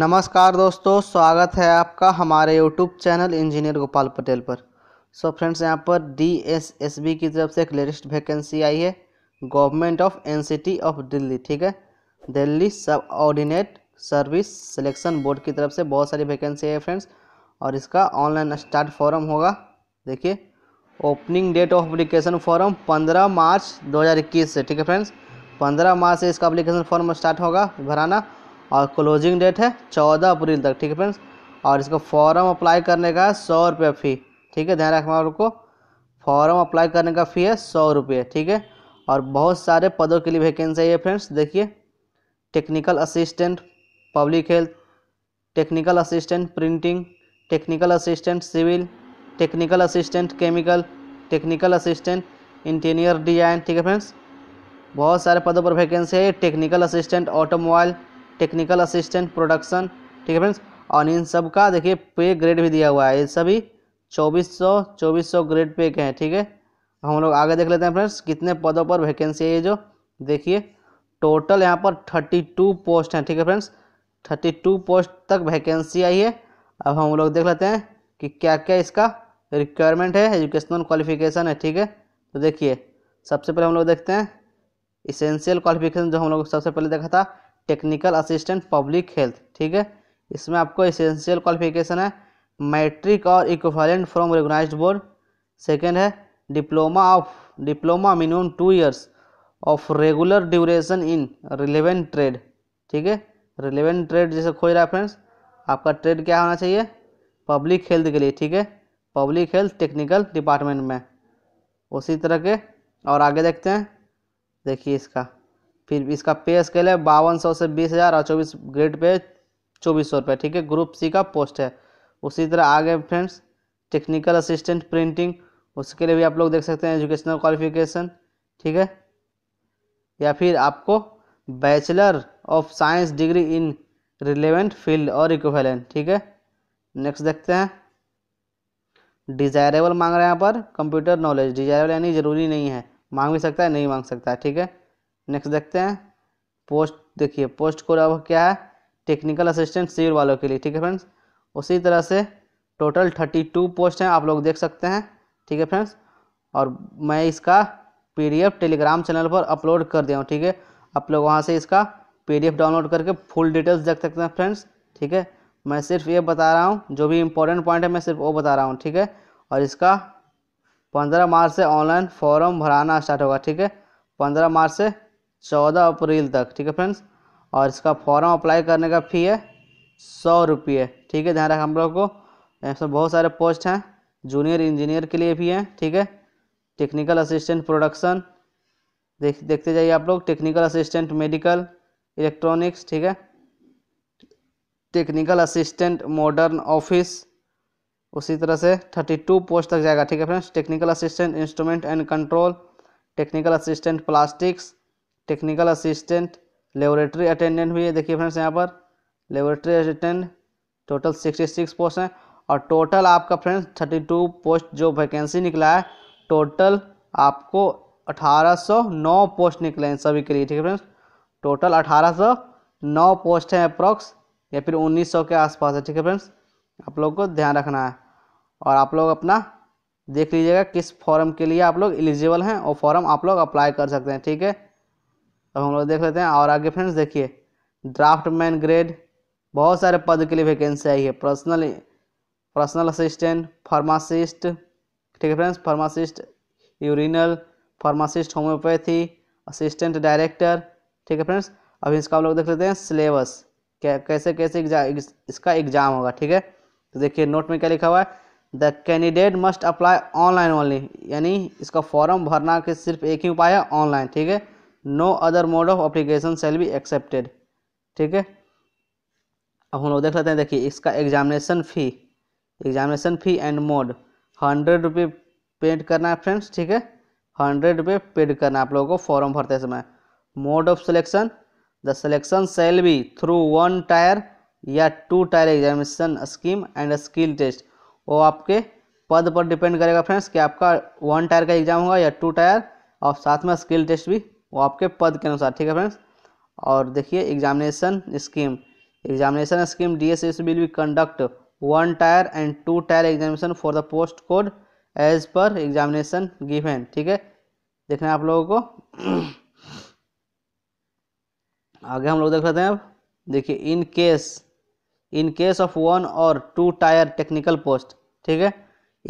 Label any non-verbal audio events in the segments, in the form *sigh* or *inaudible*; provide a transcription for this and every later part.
नमस्कार दोस्तों स्वागत है आपका हमारे YouTube channel engineer Gopal Patel पर सो फ्रेंड्स यहाँ पर डी एस एस बी की तरफ से एक लेटेस्ट वैकेंसी आई है government of NCT of Delhi ठीक है दिल्ली सब ऑर्डिनेट सर्विस सिलेक्शन बोर्ड की तरफ से बहुत सारी वैकेंसी है फ्रेंड्स और इसका ऑनलाइन स्टार्ट फॉरम होगा देखिए opening date of application form पंद्रह मार्च दो से ठीक है फ्रेंड्स पंद्रह मार्च से इसका अप्लीकेशन फॉर्म स्टार्ट होगा भराना और क्लोजिंग डेट है चौदह अप्रैल तक ठीक है फ्रेंड्स और इसको फॉर्म अप्लाई करने का है सौ रुपये फ़ी ठीक है ध्यान रखना आप लोग को फॉर्म अप्लाई करने का फ़ी है सौ रुपये ठीक है और बहुत सारे पदों के लिए वैकेंसी है फ्रेंड्स देखिए technical assistant public health technical assistant printing technical assistant civil technical assistant chemical technical assistant interior design ठीक है फ्रेंड्स बहुत सारे पदों पर वैकेंसी है technical assistant automobile technical assistant production ठीक है फ्रेंड्स और इन सब का देखिए पे ग्रेड भी दिया हुआ है ये सभी चौबीस सौ चौबीस सौ ग्रेड पे के हैं ठीक है हम लोग आगे देख लेते हैं फ्रेंड्स कितने पदों पर वैकेंसी है ये जो देखिए टोटल यहाँ पर थर्टी टू पोस्ट हैं ठीक है फ्रेंड्स थर्टी टू पोस्ट तक वैकेंसी आई है अब हम लोग देख लेते हैं कि क्या क्या इसका रिक्वायरमेंट है एजुकेशनल क्वालिफिकेशन है ठीक है तो देखिए सबसे पहले हम लोग देखते हैं इसेंशियल क्वालिफिकेशन जो हम लोग सबसे पहले देखा था टेक्निकल असिस्टेंट पब्लिक हेल्थ ठीक है इसमें आपको इसेंशियल क्वालिफिकेशन है मैट्रिक और equivalent from recognised board second है diploma of diploma minimum two years of regular duration in relevant trade ठीक है रिलेवेंट ट्रेड जैसे खोज रहा है फ्रेंड्स आपका ट्रेड क्या होना चाहिए पब्लिक हेल्थ के लिए ठीक है पब्लिक हेल्थ टेक्निकल डिपार्टमेंट में उसी तरह के और आगे देखते हैं देखिए इसका फिर इसका पे स्केल है बावन सौ से बीस हज़ार और चौबीस ग्रेड पे चौबीस सौ रुपये ठीक है ग्रुप सी का पोस्ट है उसी तरह आगे फ्रेंड्स टेक्निकल असिस्टेंट प्रिंटिंग उसके लिए भी आप लोग देख सकते हैं एजुकेशनल क्वालिफिकेशन ठीक है या फिर आपको bachelor of science degree in relevant field और इक्वेलेंट ठीक है नेक्स्ट देखते हैं डिजायरेबल मांग रहे हैं यहाँ पर कंप्यूटर नॉलेज डिजायरेबल यानी ज़रूरी नहीं है मांग भी सकता है नहीं मांग सकता है ठीक है नेक्स्ट देखते हैं पोस्ट देखिए पोस्ट कोड अब क्या है टेक्निकल असिस्टेंट सिविल वालों के लिए ठीक है फ्रेंड्स उसी तरह से टोटल थर्टी टू पोस्ट हैं आप लोग देख सकते हैं ठीक है फ्रेंड्स और मैं इसका पीडीएफ टेलीग्राम चैनल पर अपलोड कर दिया हूँ ठीक है आप लोग वहाँ से इसका पीडीएफ डाउनलोड करके फुल डिटेल्स देख सकते हैं फ्रेंड्स ठीक है मैं सिर्फ ये बता रहा हूँ जो भी इम्पोर्टेंट पॉइंट है मैं सिर्फ वो बता रहा हूँ ठीक है और इसका पंद्रह मार्च से ऑनलाइन फॉर्म भराना स्टार्ट होगा ठीक है पंद्रह मार्च से चौदह अप्रैल तक ठीक है फ्रेंड्स और इसका फॉर्म अप्लाई करने का फ़ी है सौ रुपये ठीक है ध्यान रखें हम लोग को ऐसे बहुत सारे पोस्ट हैं जूनियर इंजीनियर के लिए भी हैं ठीक है टेक्निकल असिस्टेंट प्रोडक्शन देख देखते जाइए आप लोग टेक्निकल असिस्टेंट मेडिकल इलेक्ट्रॉनिक्स ठीक है टेक्निकल असिस्टेंट मॉडर्न ऑफिस उसी तरह से थर्टी टू पोस्ट तक जाएगा ठीक है friends technical assistant instrument and control technical assistant plastics technical assistant laboratory attendant भी है देखिए फ्रेंड्स यहाँ पर laboratory assistant total sixty six post हैं और टोटल आपका फ्रेंड्स थर्टी टू पोस्ट जो वैकेंसी निकला है टोटल आपको अठारह सौ नौ पोस्ट निकले हैं सभी के लिए ठीक है फ्रेंड्स टोटल अठारह सौ नौ पोस्ट हैं अप्रॉक्स या फिर उन्नीस सौ के आसपास है ठीक है फ्रेंड्स आप लोग को ध्यान रखना है और आप लोग अपना देख लीजिएगा किस फॉर्म के लिए आप लोग एलिजिबल हैं और फॉर्म आप लोग अप्लाई कर सकते हैं ठीक है अब हम लोग देख लेते हैं और आगे फ्रेंड्स देखिए ड्राफ्ट मैन ग्रेड बहुत सारे पद के लिए वैकेंसी आई है पर्सनल पर्सनल असिस्टेंट फार्मासिस्ट ठीक है फ्रेंड्स फार्मासिस्ट यूरिनल फार्मासिस्ट होम्योपैथी असिस्टेंट डायरेक्टर ठीक है फ्रेंड्स अब इसका हम लोग देख लेते हैं सिलेबस क्या कैसे कैसे एग्जा, इसका एग्जाम होगा ठीक है तो देखिए नोट में क्या लिखा हुआ है the candidate must apply online only यानी इसका फॉर्म भरना के सिर्फ एक ही उपाय है ऑनलाइन ठीक है no other mode of application shall be accepted ठीक है अब हम लोग देख लेते हैं देखिए इसका examination fee examination fee and mode hundred रुपये पेड करना है फ्रेंड्स ठीक है हंड्रेड रुपये पेड करना है आप लोगों को फॉर्म भरते समय mode of selection the selection shall be through one tier या two tier examination scheme and skill test वो आपके पद पर डिपेंड करेगा फ्रेंड्स कि आपका वन टायर का एग्जाम होगा या टू टायर और साथ में स्किल टेस्ट भी वो आपके पद के अनुसार ठीक है फ्रेंड्स और देखिए examination scheme examination scheme D S S will be conduct one tier and two tier examination for the post code as per examination given ठीक है देखना है आप लोगों को *clears throat* आगे हम लोग देख लेते हैं अब देखिए in case in case of one और टू टायर टेक्निकल पोस्ट ठीक है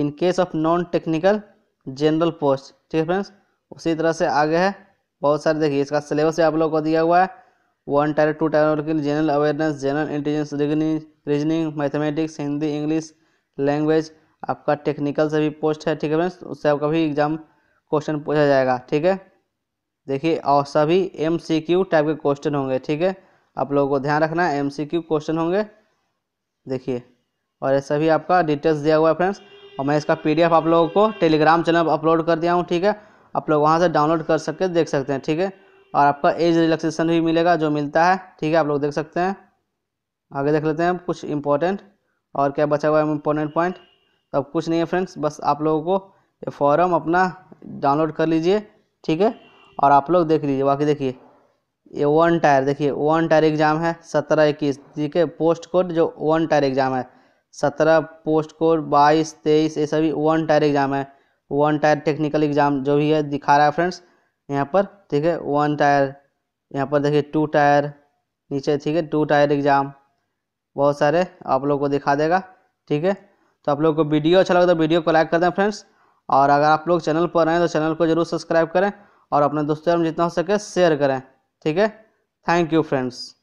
in case of non technical general post ठीक है फ्रेंड्स उसी तरह से आगे है बहुत सारे देखिए इसका सिलेबस भी आप लोग को दिया हुआ है वन टायर टू टायर के लिए general awareness general intelligence reasoning mathematics Hindi English language आपका टेक्निकल से भी पोस्ट है ठीक है फ्रेंड्स उससे आपका भी एग्जाम क्वेश्चन पूछा जाएगा ठीक है देखिए और सभी एम सी क्यू टाइप के क्वेश्चन होंगे ठीक है आप लोगों को ध्यान रखना है एम सी क्यू क्वेश्चन होंगे देखिए और ये सभी आपका डिटेल्स दिया हुआ है फ्रेंड्स और मैं इसका पी डी एफ आप लोगों को टेलीग्राम चैनल पर अपलोड कर दिया हूँ ठीक है आप लोग वहाँ से डाउनलोड कर सकते देख सकते हैं ठीक है और आपका एज रिलैक्सेशन भी मिलेगा जो मिलता है ठीक है आप लोग देख सकते हैं आगे देख लेते हैं कुछ इंपॉर्टेंट और क्या बचा हुआ है इम्पोर्टेंट तो पॉइंट अब कुछ नहीं है फ्रेंड्स बस आप लोगों को ये फॉर्म अपना डाउनलोड कर लीजिए ठीक है और आप लोग देख लीजिए बाकी देखिए ये वन टायर देखिए वन टायर एग्ज़ाम है सत्रह इक्कीस ठीक है पोस्ट कोड जो वन टायर एग्ज़ाम है सत्रह पोस्ट कोड बाईस तेईस ये सभी वन टायर एग्ज़ाम है वन टायर टेक्निकल एग्जाम जो भी है दिखा रहा है फ्रेंड्स यहाँ पर ठीक है वन टायर यहाँ पर देखिए टू टायर नीचे ठीक है टू टायर एग्ज़ाम बहुत सारे आप लोग को दिखा देगा ठीक है तो आप लोग को वीडियो अच्छा लगता तो वीडियो को लाइक कर दें फ्रेंड्स और अगर आप लोग चैनल पर आए तो चैनल को जरूर सब्सक्राइब करें और अपने दोस्तों में जितना हो सके शेयर करें ठीक है थैंक यू फ्रेंड्स